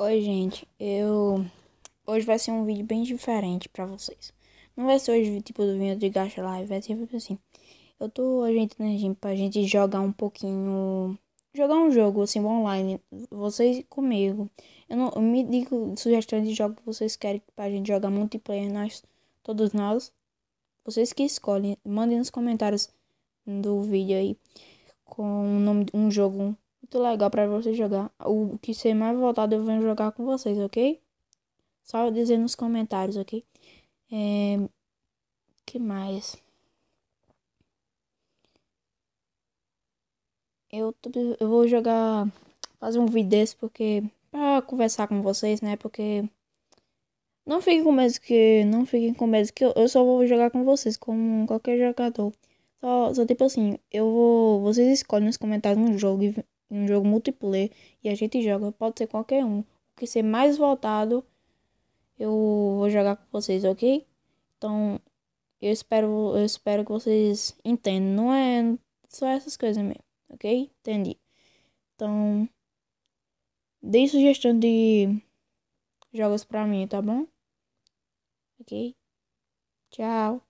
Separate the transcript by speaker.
Speaker 1: Oi, gente. Eu hoje vai ser um vídeo bem diferente para vocês. Não vai ser hoje tipo do vinho de gacha live, vai ser tipo assim. Eu tô ajeitando a gente pra gente jogar um pouquinho, jogar um jogo assim online, vocês comigo. Eu não eu me digo sugestões de jogo que vocês querem pra gente jogar multiplayer nós todos nós. Vocês que escolhem, mandem nos comentários do vídeo aí com o nome de um jogo muito legal para você jogar. O que ser mais voltado eu venho jogar com vocês, ok? Só dizer nos comentários, ok? É... que mais? Eu, tô... eu vou jogar. Fazer um vídeo desse porque. Pra conversar com vocês, né? Porque. Não fiquem com medo que. Não fiquem com medo que eu, eu só vou jogar com vocês, como qualquer jogador. Só, só tipo assim, eu vou. Vocês escolhem nos comentários um jogo e um jogo multiplayer e a gente joga, pode ser qualquer um. O que ser mais voltado, eu vou jogar com vocês, ok? Então, eu espero, eu espero que vocês entendam. Não é só essas coisas mesmo, ok? Entendi. Então, dei sugestão de jogos pra mim, tá bom? Ok? Tchau.